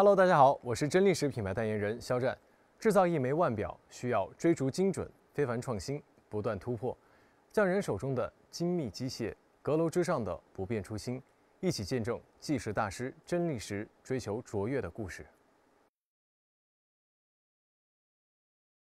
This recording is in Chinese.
Hello，大家好，我是真力时品牌代言人肖战。制造一枚腕表，需要追逐精准、非凡创新、不断突破，匠人手中的精密机械，阁楼之上的不变初心，一起见证计时大师真力时追求卓越的故事。